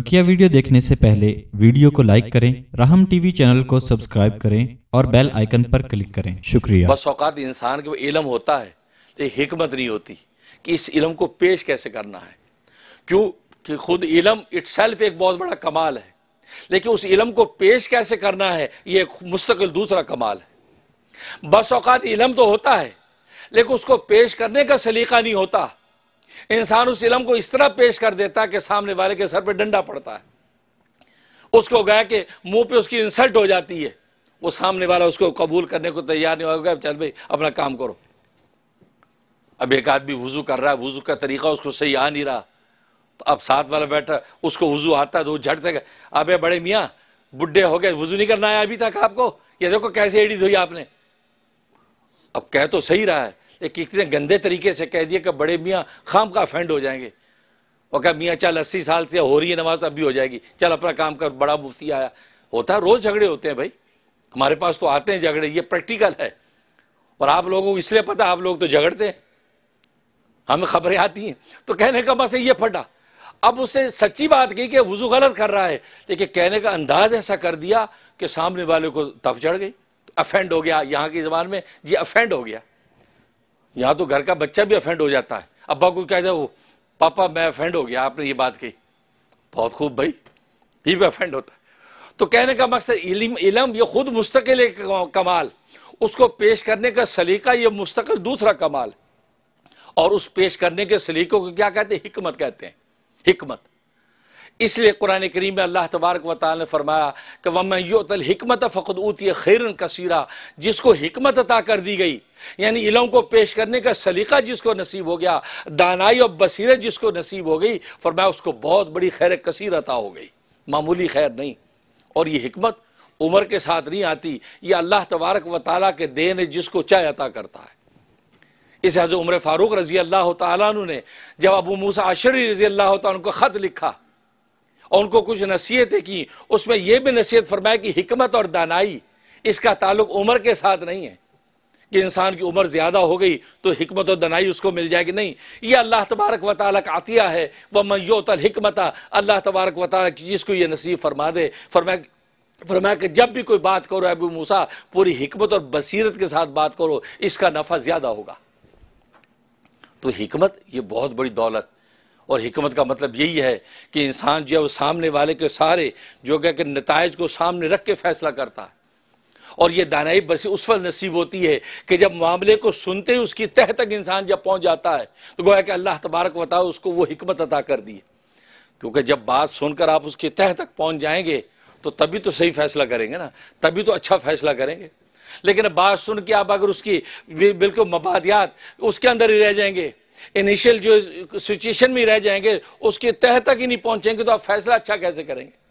बकिया वीडियो देखने से पहले वीडियो को लाइक करें राहम टीवी चैनल को सब्सक्राइब करें और बेल आइकन पर क्लिक करें शुक्रिया बस औकात इंसान के इलम होता है ये हिकमत नहीं होती कि इस इलम को पेश कैसे करना है क्यों कि खुद इलम इट एक बहुत बड़ा कमाल है लेकिन उस इलम को पेश कैसे करना है ये एक मुस्तकिल दूसरा कमाल है बस औकात इलम तो होता है लेकिन उसको पेश करने का सलीका नहीं होता इंसान उस इलम को इस तरह पेश कर देता है कि सामने वाले के सर पर डंडा पड़ता है उसको गया कि मुंह पे उसकी इंसल्ट हो जाती है वो सामने वाला उसको कबूल करने को तैयार नहीं होगा चल भाई अपना काम करो अब एक आदमी वज़ू कर रहा है वज़ू का तरीका उसको सही आ नहीं रहा तो अब साथ वाला बैठा उसको वज़ू आता है तो झट से अबे बड़े मियाँ बुढ़े हो गए वज़ू नहीं करना आया अभी तक आपको ये देखो कैसे एड़ी धोई आपने अब कह तो सही रहा है एक इतने गंदे तरीके से कह दिया कि बड़े मियाँ खाम का अफेंड हो जाएंगे और क्या मियाँ चल अस्सी साल से हो रही है नमाज अभी हो जाएगी चल अपना काम कर बड़ा मुफ्ती आया होता है रोज़ झगड़े होते हैं भाई हमारे पास तो आते हैं झगड़े ये प्रैक्टिकल है और आप लोगों को इसलिए पता आप लोग तो झगड़ते हैं हमें खबरें आती हैं तो कहने का बस ये फटा अब उसने सच्ची बात कही कि वजू गलत कर रहा है लेकिन कहने का अंदाज ऐसा कर दिया कि सामने वाले को तप चढ़ गई अफेंड तो हो गया यहाँ की जबान में जी अफेंड हो गया यहाँ तो घर का बच्चा भी अफेंड हो जाता है अब्बा को कहता है वो पापा मैं अफेंड हो गया आपने ये बात कही बहुत खूब भाई ये भी अफेंड होता है तो कहने का मकसद इलम इलम ये खुद मुस्तकिल कमाल उसको पेश करने का सलीका ये मुस्तकिल दूसरा कमाल और उस पेश करने के सलीकों को क्या कहते हैं हिकमत कहते हैं हिकमत इसलिए कुरान करीम में अल्लाह तबारक व ताल ने फरमाया कि वम योतल हमत फ़खद उती खैरन कसीरा जिसको हमत अता कर दी गई यानी इलम को पेश करने का सलीका जिसको नसीब हो गया दानाई और बसीरत जिसको नसीब हो गई फरमाया उसको बहुत बड़ी खैर कसीर अता हो गई मामूली खैर नहीं और ये हमत उम्र के साथ नहीं आती ये अल्लाह तबारक व ताली के देन जिसको चाहे अता करता है इस हज़र उम्र फ़ारूक रज़ी अल्लाह तु ने जब अबू मूसा अशरी रज़ी अल्लाह तुम को ख़त लिखा और उनको कुछ नसीहतें की उसमें यह भी नसीहत फरमाया कि हमत और दानाई इसका ताल्लुक उम्र के साथ नहीं है कि इंसान की उम्र ज़्यादा हो गई तो हमत और दनाई उसको मिल जाएगी नहीं ये अल्लाह तबारक व का आतिया है वह मैतल हमता अल्लाह तबारक व की जिसको ये नसीब फरमा दे फरमा फरमाया कि जब भी कोई बात करो अबू मूसा पूरी हमत और बसीरत के साथ बात करो इसका नफ़ा ज़्यादा होगा तो हमत ये बहुत बड़ी दौलत और हमत का मतलब यही है कि इंसान जो है वो सामने वाले के सारे जो क्या कि नतज को सामने रख के फैसला करता है और ये दानाई बसी उस वक्त नसीब होती है कि जब मामले को सुनते ही उसकी तह तक इंसान जब पहुंच जाता है तो गोया कि अल्लाह तबारक बताओ उसको वो हमत अदा कर दी क्योंकि जब बात सुनकर आप उसकी तह तक पहुंच जाएंगे तो तभी तो सही फैसला करेंगे ना तभी तो अच्छा फैसला करेंगे लेकिन बात सुन के आप अगर उसकी बिल्कुल मबादियात उसके अंदर ही रह जाएंगे इनिशियल जो सिचुएशन में रह जाएंगे उसके तह तक ही नहीं पहुंचेंगे तो आप फैसला अच्छा कैसे करेंगे